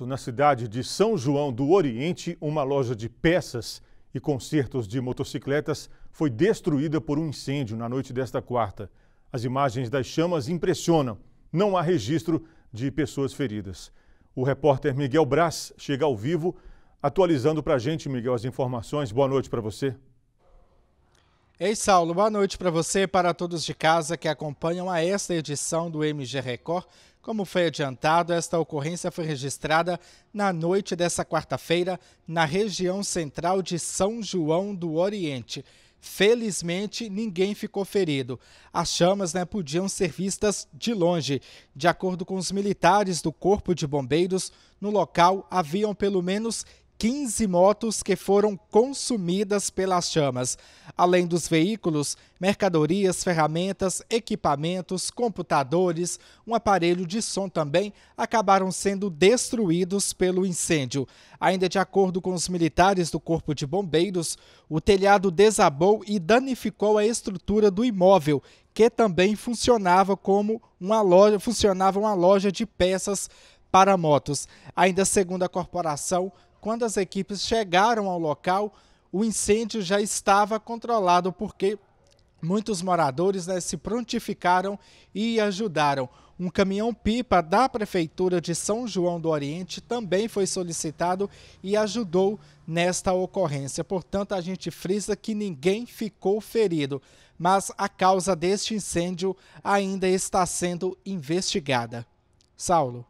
Na cidade de São João do Oriente, uma loja de peças e consertos de motocicletas foi destruída por um incêndio na noite desta quarta. As imagens das chamas impressionam. Não há registro de pessoas feridas. O repórter Miguel Brás chega ao vivo, atualizando para a gente, Miguel, as informações. Boa noite para você. Ei, Saulo, boa noite para você e para todos de casa que acompanham a esta edição do MG Record como foi adiantado, esta ocorrência foi registrada na noite dessa quarta-feira na região central de São João do Oriente. Felizmente, ninguém ficou ferido. As chamas né, podiam ser vistas de longe. De acordo com os militares do Corpo de Bombeiros, no local haviam pelo menos 15 motos que foram consumidas pelas chamas. Além dos veículos, mercadorias, ferramentas, equipamentos, computadores, um aparelho de som também acabaram sendo destruídos pelo incêndio. Ainda de acordo com os militares do Corpo de Bombeiros, o telhado desabou e danificou a estrutura do imóvel, que também funcionava como uma loja, funcionava uma loja de peças para motos. Ainda segundo a corporação, quando as equipes chegaram ao local, o incêndio já estava controlado, porque muitos moradores né, se prontificaram e ajudaram. Um caminhão-pipa da Prefeitura de São João do Oriente também foi solicitado e ajudou nesta ocorrência. Portanto, a gente frisa que ninguém ficou ferido, mas a causa deste incêndio ainda está sendo investigada. Saulo.